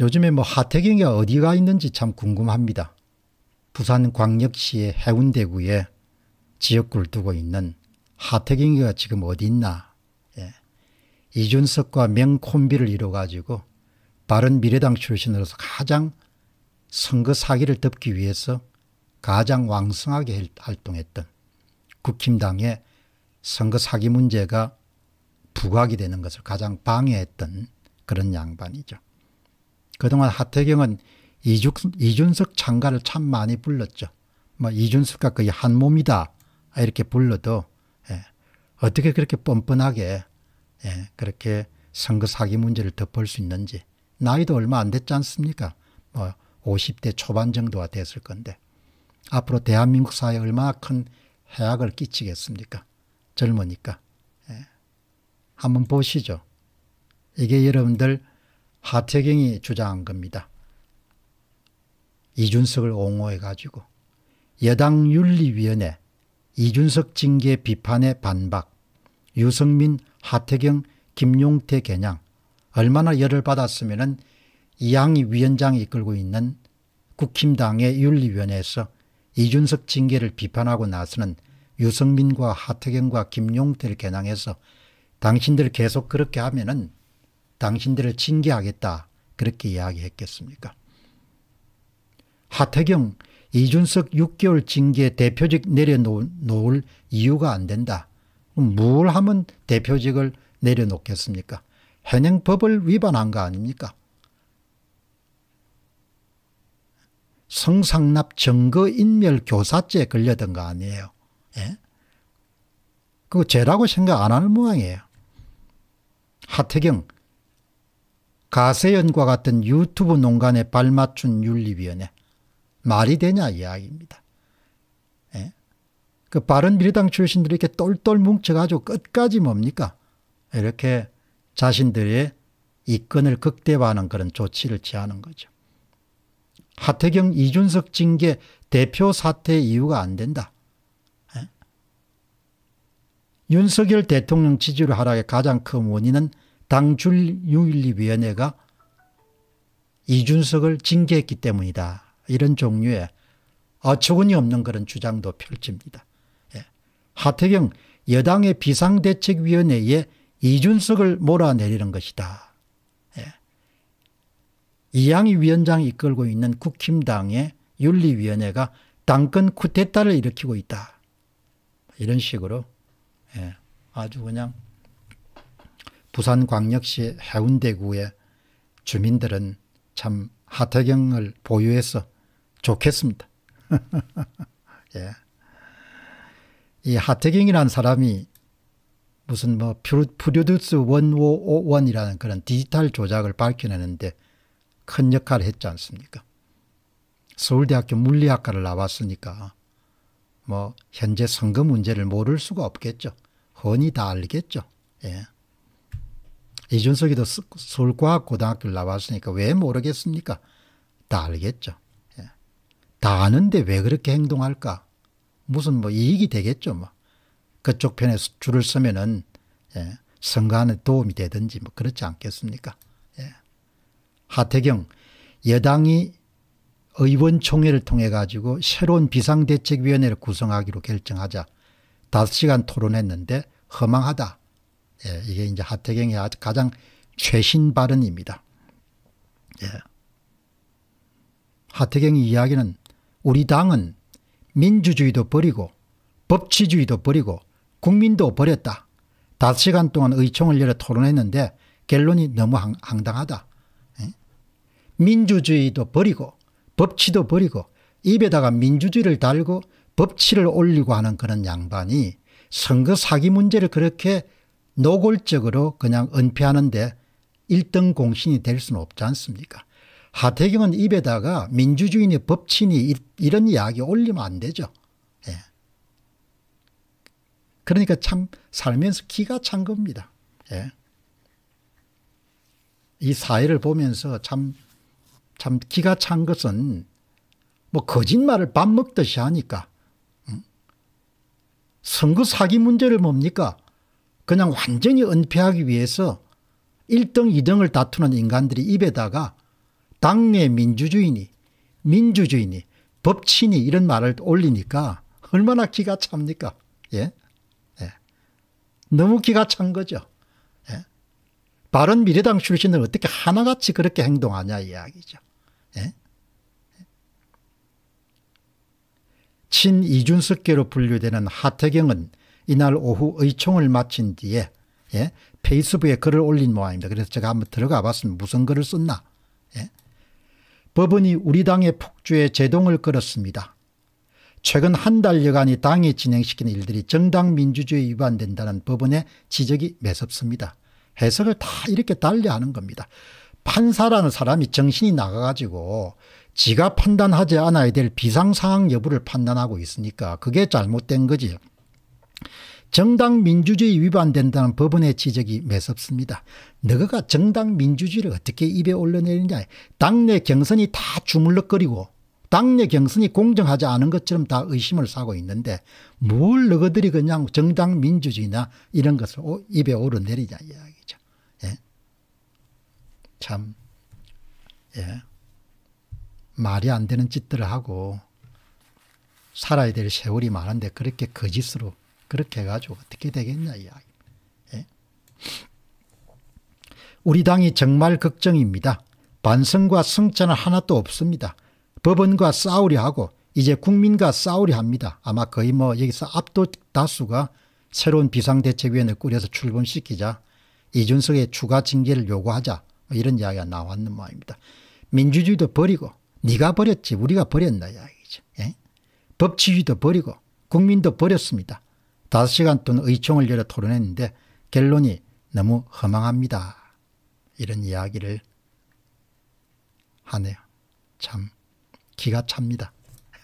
요즘에 뭐 하태경이가 어디가 있는지 참 궁금합니다. 부산 광역시의 해운대구에 지역구를 두고 있는 하태경이가 지금 어디 있나. 예. 이준석과 명콤비를 이뤄가지고 바른미래당 출신으로서 가장 선거 사기를 덮기 위해서 가장 왕성하게 활동했던 국힘당의 선거 사기 문제가 부각이 되는 것을 가장 방해했던 그런 양반이죠. 그동안 하태경은 이죽, 이준석 장관을 참 많이 불렀죠. 뭐 이준석과 거의 한 몸이다 이렇게 불러도 예. 어떻게 그렇게 뻔뻔하게 예. 그렇게 선거 사기 문제를 덮을 수 있는지 나이도 얼마 안 됐지 않습니까? 뭐 50대 초반 정도가 됐을 건데 앞으로 대한민국 사회에 얼마나 큰 해악을 끼치겠습니까? 젊으니까. 예. 한번 보시죠. 이게 여러분들 하태경이 주장한 겁니다. 이준석을 옹호해가지고 여당 윤리위원회 이준석 징계 비판의 반박 유승민, 하태경, 김용태 개냥 얼마나 열을 받았으면 이양희 위원장이 이끌고 있는 국힘당의 윤리위원회에서 이준석 징계를 비판하고 나서는 유승민과 하태경과 김용태를 겨냥해서 당신들 계속 그렇게 하면은 당신들을 징계하겠다 그렇게 이야기했겠습니까? 하태경 이준석 6개월 징계 대표직 내려놓을 이유가 안 된다. 뭘 하면 대표직을 내려놓겠습니까? 현행법을 위반한 거 아닙니까? 성상납 증거인멸 교사죄 걸려든 거 아니에요. 예? 그거 죄라고 생각 안 하는 모양이에요. 하태경 가세연과 같은 유튜브 농간에 발맞춘 윤리위원회. 말이 되냐 이야기입니다. 예? 그 바른미래당 출신들이 이렇게 똘똘 뭉쳐가지고 끝까지 뭡니까? 이렇게 자신들의 이권을 극대화하는 그런 조치를 취하는 거죠. 하태경 이준석 징계 대표 사퇴 이유가 안 된다. 예? 윤석열 대통령 지지율 하락의 가장 큰 원인은 당줄윤리위원회가 이준석을 징계했기 때문이다. 이런 종류의 어처구니 없는 그런 주장도 펼칩니다. 예. 하태경 여당의 비상대책위원회에 이준석을 몰아내리는 것이다. 예. 이양희 위원장이 이끌고 있는 국힘당의 윤리위원회가 당권 쿠데타를 일으키고 있다. 이런 식으로 예. 아주 그냥 부산광역시 해운대구의 주민들은 참 하태경을 보유해서 좋겠습니다. 예. 이 하태경이라는 사람이 무슨 뭐 프로듀스 1551이라는 그런 디지털 조작을 밝혀내는데 큰 역할을 했지 않습니까? 서울대학교 물리학과를 나왔으니까 뭐 현재 선거 문제를 모를 수가 없겠죠. 흔히 다 알겠죠. 예. 이준석이도 서울과학고등학교를 나왔으니까 왜 모르겠습니까? 다 알겠죠. 예. 다 아는데 왜 그렇게 행동할까? 무슨 뭐 이익이 되겠죠. 뭐. 그쪽 편에 줄을 서면은 예. 선거안에 도움이 되든지 뭐 그렇지 않겠습니까? 예. 하태경 여당이 의원총회를 통해 가지고 새로운 비상대책위원회를 구성하기로 결정하자 5시간 토론했는데 허망하다. 예, 이게 이제 하태경의 아주 가장 최신 발언입니다. 예. 하태경의 이야기는 우리 당은 민주주의도 버리고 법치주의도 버리고 국민도 버렸다. 5시간 동안 의총을 열어 토론했는데 결론이 너무 황당하다. 예? 민주주의도 버리고 법치도 버리고 입에다가 민주주의를 달고 법치를 올리고 하는 그런 양반이 선거 사기 문제를 그렇게 노골적으로 그냥 은폐하는데 1등 공신이 될 수는 없지 않습니까 하태경은 입에다가 민주주의니 법치니 이, 런 이야기 올리면 안 되죠. 예. 그러니까 참 살면서 기가 찬 겁니다. 예. 이 사회를 보면서 참, 참 기가 찬 것은 뭐 거짓말을 밥 먹듯이 하니까 음? 선거 사기 문제를 뭡니까? 그냥 완전히 은폐하기 위해서 1등 2등을 다투는 인간들이 입에다가 당내 민주주의니 민주주의니 법치니 이런 말을 올리니까 얼마나 기가 찹니까 예? 예. 너무 기가 찬 거죠 예? 바른미래당 출신을 어떻게 하나같이 그렇게 행동하냐 이야기죠 예? 친이준석계로 분류되는 하태경은 이날 오후 의총을 마친 뒤에 예, 페이스북에 글을 올린 모양입니다. 그래서 제가 한번 들어가 봤습니다. 무슨 글을 썼나. 예. 법원이 우리 당의 폭주에 제동을 걸었습니다. 최근 한 달여간이 당이 진행시키는 일들이 정당 민주주의에 위반된다는 법원의 지적이 매섭습니다. 해석을 다 이렇게 달리하는 겁니다. 판사라는 사람이 정신이 나가가지고 지가 판단하지 않아야 될 비상상황 여부를 판단하고 있으니까 그게 잘못된 거지. 요 정당 민주주의 위반된다는 법원의 지적이 매섭습니다. 너가 정당 민주주의를 어떻게 입에 올려내느냐. 당내 경선이 다 주물럭거리고 당내 경선이 공정하지 않은 것처럼 다 의심을 사고 있는데 뭘 너희들이 그냥 정당 민주주의나 이런 것을 입에 오르내리냐 이야기죠. 예. 참 예. 말이 안 되는 짓들을 하고 살아야 될 세월이 많은데 그렇게 거짓으로 그렇게 해가지고 어떻게 되겠냐 이야기. 예? 우리 당이 정말 걱정입니다. 반성과 승천은 하나도 없습니다. 법원과 싸우려 하고 이제 국민과 싸우려 합니다. 아마 거의 뭐 여기서 압도 다수가 새로운 비상대책위원회 꾸려서 출범시키자 이준석의 추가 징계를 요구하자 뭐 이런 이야기가 나왔는 모양입니다. 민주주의도 버리고 네가 버렸지 우리가 버렸나 이야기죠. 예? 법치주의도 버리고 국민도 버렸습니다. 5시간 동안 의총을 열어 토론했는데 결론이 너무 허망합니다. 이런 이야기를 하네요. 참 기가 찹니다.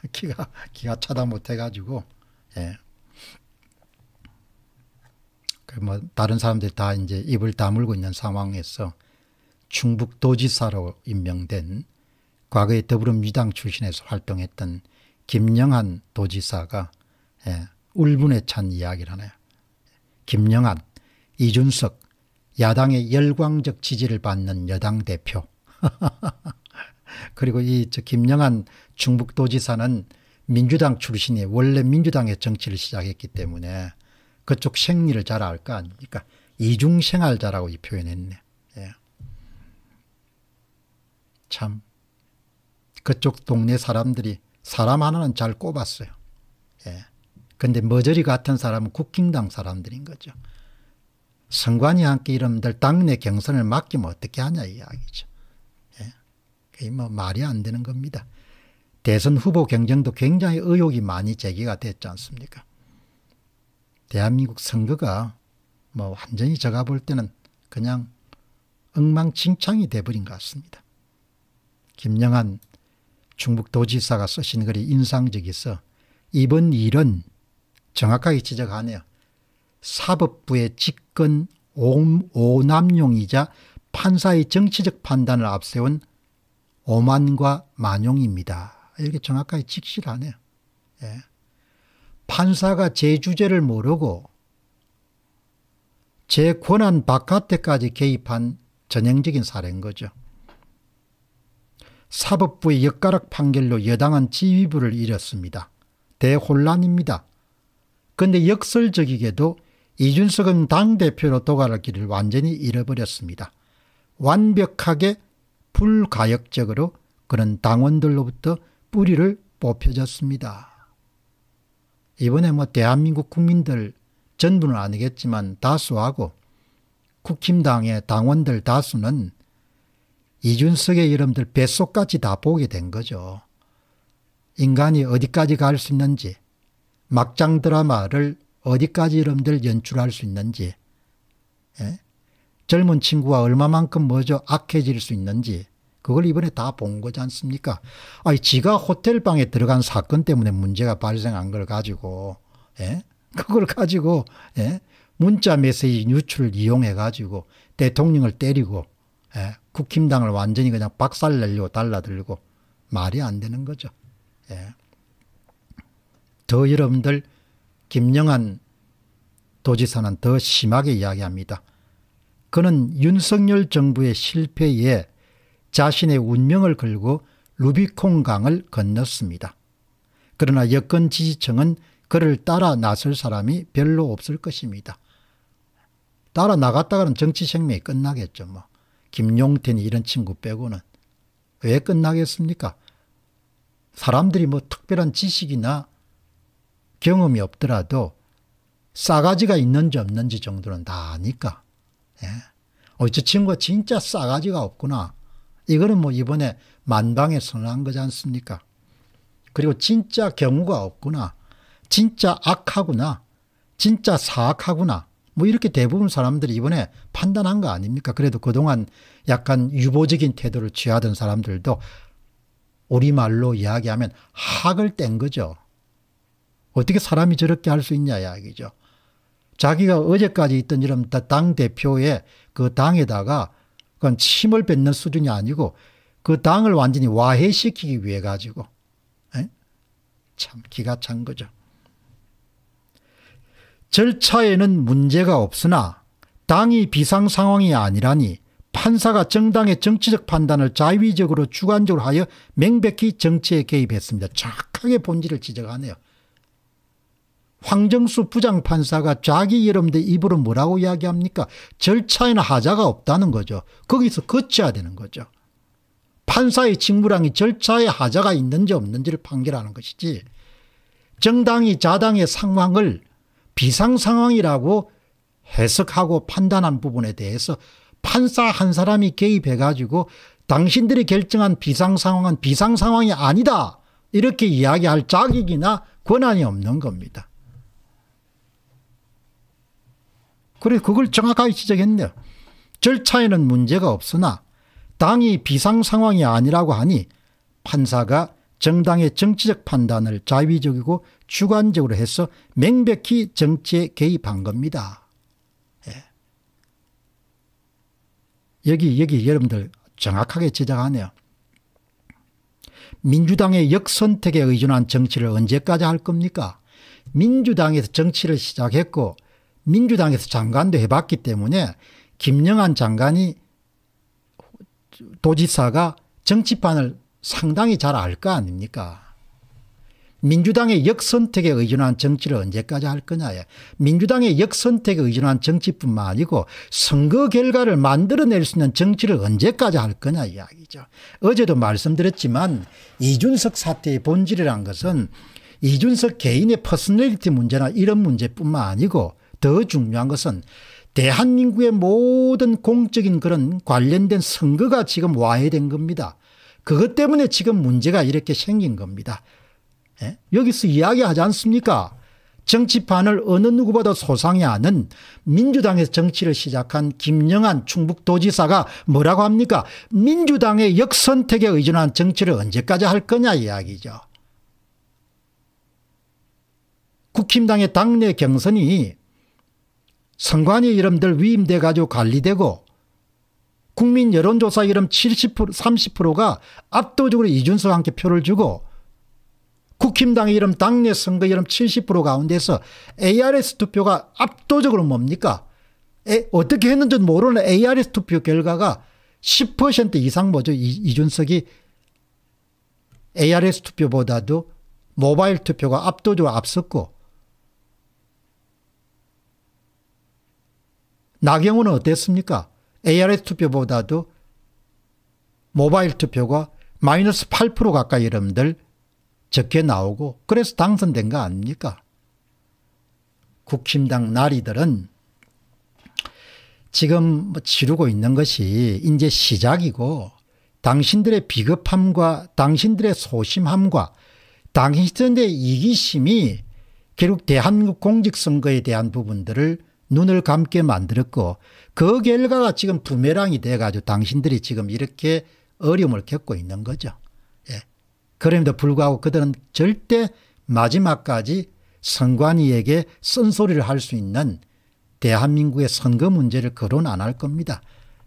기가 기가 차다 못해가지고 예. 그뭐 다른 사람들다 이제 입을 다물고 있는 상황에서 충북도지사로 임명된 과거에 더불어민주당 출신에서 활동했던 김영한 도지사가 예, 울분에 찬 이야기를 하네요. 김영한, 이준석, 야당의 열광적 지지를 받는 여당 대표. 그리고 이 김영한 중북도지사는 민주당 출신이 원래 민주당의 정치를 시작했기 때문에 그쪽 생리를 잘 알 거 아닙니까? 이중생활자라고 표현했네. 예. 참 그쪽 동네 사람들이 사람 하나는 잘 꼽았어요. 예. 근데 머저리 같은 사람은 국힘당 사람들인 거죠. 선관위 함께 이름들 당내 경선을 맡기면 어떻게 하냐 이야기죠. 예. 그게 뭐 말이 안 되는 겁니다. 대선 후보 경쟁도 굉장히 의혹이 많이 제기가 됐지 않습니까? 대한민국 선거가 뭐 완전히 제가 볼 때는 그냥 엉망진창이 돼버린 것 같습니다. 김영한 중북 도지사가 쓰신 글이 인상적이서 이번 일은 정확하게 지적하네요. 사법부의 직권 오남용이자 판사의 정치적 판단을 앞세운 오만과 만용입니다. 이렇게 정확하게 직시 하네요. 예. 판사가 제 주제를 모르고 제 권한 바깥에까지 개입한 전형적인 사례인 거죠. 사법부의 역가락 판결로 여당은 지휘부를 잃었습니다. 대혼란입니다. 그런데 역설적이게도 이준석은 당대표로 도갈 길을 완전히 잃어버렸습니다. 완벽하게 불가역적으로 그런 당원들로부터 뿌리를 뽑혀졌습니다. 이번에 뭐 대한민국 국민들 전부는 아니겠지만 다수하고 국힘당의 당원들 다수는 이준석의 이름들 뱃속까지 다 보게 된 거죠. 인간이 어디까지 갈 수 있는지 막장 드라마를 어디까지 여러분들 연출할 수 있는지 예? 젊은 친구가 얼마만큼 뭐죠 악해질 수 있는지 그걸 이번에 다 본 거지 않습니까? 아니 지가 호텔방에 들어간 사건 때문에 문제가 발생한 걸 가지고 예? 그걸 가지고 예? 문자 메시지 유출을 이용해 가지고 대통령을 때리고 예? 국힘당을 완전히 그냥 박살내려고 달라들고 말이 안 되는 거죠. 예. 더 여러분들 김영한 도지사는 더 심하게 이야기합니다. 그는 윤석열 정부의 실패에 자신의 운명을 걸고 루비콘 강을 건넜습니다. 그러나 여권 지지층은 그를 따라 나설 사람이 별로 없을 것입니다. 따라 나갔다가는 정치 생명이 끝나겠죠. 뭐 김용태니 이런 친구 빼고는 왜 끝나겠습니까? 사람들이 뭐 특별한 지식이나 경험이 없더라도 싸가지가 있는지 없는지 정도는 다 아니까. 예. 어, 저 친구가 진짜 싸가지가 없구나. 이거는 뭐 이번에 만방에 선언한 거지 않습니까? 그리고 진짜 경우가 없구나. 진짜 악하구나. 진짜 사악하구나. 뭐 이렇게 대부분 사람들이 이번에 판단한 거 아닙니까? 그래도 그동안 약간 유보적인 태도를 취하던 사람들도 우리말로 이야기하면 학을 뗀 거죠. 어떻게 사람이 저렇게 할 수 있냐 이야기죠. 자기가 어제까지 있던 이런 당대표의 그 당에다가 그건 침을 뱉는 수준이 아니고 그 당을 완전히 와해시키기 위해 가지고 에? 참 기가 찬 거죠. 절차에는 문제가 없으나 당이 비상 상황이 아니라니 판사가 정당의 정치적 판단을 자위적으로 주관적으로 하여 명백히 정치에 개입했습니다. 정하게 본질을 지적하네요. 황정수 부장판사가 자기 이름대 입으로 뭐라고 이야기합니까? 절차에는 하자가 없다는 거죠. 거기서 거쳐야 되는 거죠. 판사의 직무랑이 절차에 하자가 있는지 없는지를 판결하는 것이지 정당이 자당의 상황을 비상상황이라고 해석하고 판단한 부분에 대해서 판사 한 사람이 개입해 가지고 당신들이 결정한 비상상황은 비상상황이 아니다 이렇게 이야기할 자격이나 권한이 없는 겁니다. 그래 그걸 정확하게 지적했네요. 절차에는 문제가 없으나 당이 비상 상황이 아니라고 하니 판사가 정당의 정치적 판단을 자위적이고 주관적으로 해서 명백히 정치에 개입한 겁니다. 예. 여기 여기 여러분들 정확하게 지적하네요. 민주당의 역선택에 의존한 정치를 언제까지 할 겁니까? 민주당에서 정치를 시작했고 민주당에서 장관도 해봤기 때문에 김영한 장관이 도지사가 정치판을 상당히 잘 알 거 아닙니까? 민주당의 역선택에 의존한 정치를 언제까지 할 거냐에 민주당의 역선택에 의존한 정치뿐만 아니고 선거 결과를 만들어낼 수 있는 정치를 언제까지 할 거냐 이야기죠. 어제도 말씀드렸지만 이준석 사태의 본질이란 것은 이준석 개인의 퍼스널리티 문제나 이런 문제뿐만 아니고 더 중요한 것은 대한민국의 모든 공적인 그런 관련된 선거가 지금 와해된 겁니다. 그것 때문에 지금 문제가 이렇게 생긴 겁니다. 예? 여기서 이야기하지 않습니까? 정치판을 어느 누구보다 소상해하는 민주당에서 정치를 시작한 김영한 충북도지사가 뭐라고 합니까? 민주당의 역선택에 의존한 정치를 언제까지 할 거냐 이야기죠. 국힘당의 당내 경선이 선관위 이름들 위임돼 가지고 관리되고 국민 여론조사 이름 70% 30%가 압도적으로 이준석한테 표를 주고 국힘당 이름 당내 선거 이름 70% 가운데서 ARS 투표가 압도적으로 뭡니까? 에, 어떻게 했는지 모르는 ARS 투표 결과가 10% 이상 뭐죠? 이, 이준석이 ARS 투표보다도 모바일 투표가 압도적으로 앞섰고 나경원은 어땠습니까? ARS 투표보다도 모바일 투표가 마이너스 8% 가까이 여러분들 적게 나오고 그래서 당선된 거 아닙니까? 국힘당 나리들은 지금 치르고 뭐 있는 것이 이제 시작이고 당신들의 비겁함과 당신들의 소심함과 당신들의 이기심이 결국 대한민국 공직선거에 대한 부분들을 눈을 감게 만들었고 그 결과가 지금 부메랑이 돼가지고 당신들이 지금 이렇게 어려움을 겪고 있는 거죠. 예. 그럼에도 불구하고 그들은 절대 마지막까지 선관위에게 쓴소리를 할 수 있는 대한민국의 선거 문제를 거론 안 할 겁니다.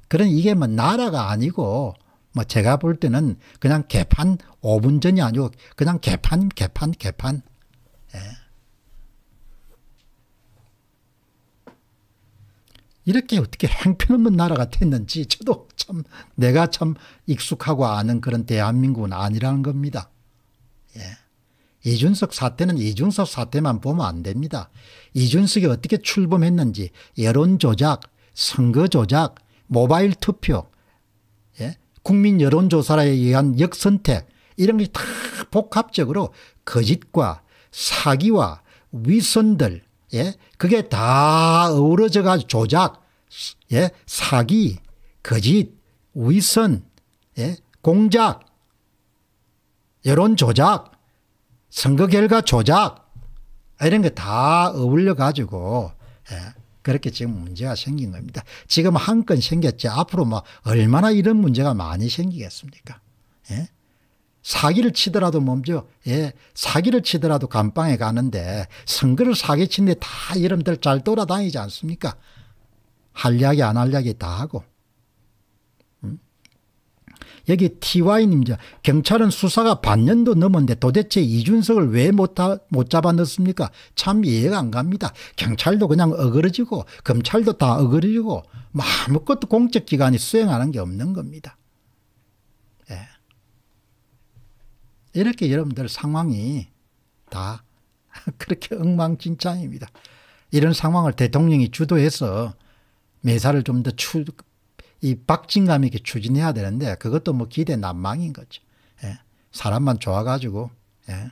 그런 이게 뭐 나라가 아니고 뭐 제가 볼 때는 그냥 개판 5분 전이 아니고 그냥 개판 개판 개판 이렇게 어떻게 행편없는 나라가 됐는지 저도 참 내가 참 익숙하고 아는 그런 대한민국은 아니라는 겁니다. 예. 이준석 사태는 이준석 사태만 보면 안 됩니다. 이준석이 어떻게 출범했는지 여론 조작, 선거 조작, 모바일 투표, 예? 국민 여론조사에 의한 역선택 이런 게 다 복합적으로 거짓과 사기와 위선들 예, 그게 다 어우러져가 지고 조작, 예, 사기, 거짓, 위선, 예, 공작, 여론 조작, 선거 결과 조작 이런 게 다 어울려 가지고 예, 그렇게 지금 문제가 생긴 겁니다. 지금 한 건 생겼지 앞으로 뭐 얼마나 이런 문제가 많이 생기겠습니까? 예? 사기를 치더라도 먼저 예 사기를 치더라도 감방에 가는데 선거를 사기친데 다 여러분들 잘 돌아다니지 않습니까? 할 이야기 안 할 이야기 다 하고 음? 여기 TY님이죠. 경찰은 수사가 반년도 넘었는데 도대체 이준석을 왜못못 잡아 넣습니까? 참 이해가 안 갑니다. 경찰도 그냥 어그러지고 검찰도 다 어그러지고 뭐 아무것도 공적기관이 수행하는 게 없는 겁니다. 이렇게 여러분들 상황이 다 그렇게 엉망진창입니다. 이런 상황을 대통령이 주도해서 매사를 좀 더 추, 이 박진감 있게 추진해야 되는데 그것도 뭐 기대 난망인 거죠. 예. 사람만 좋아가지고, 예.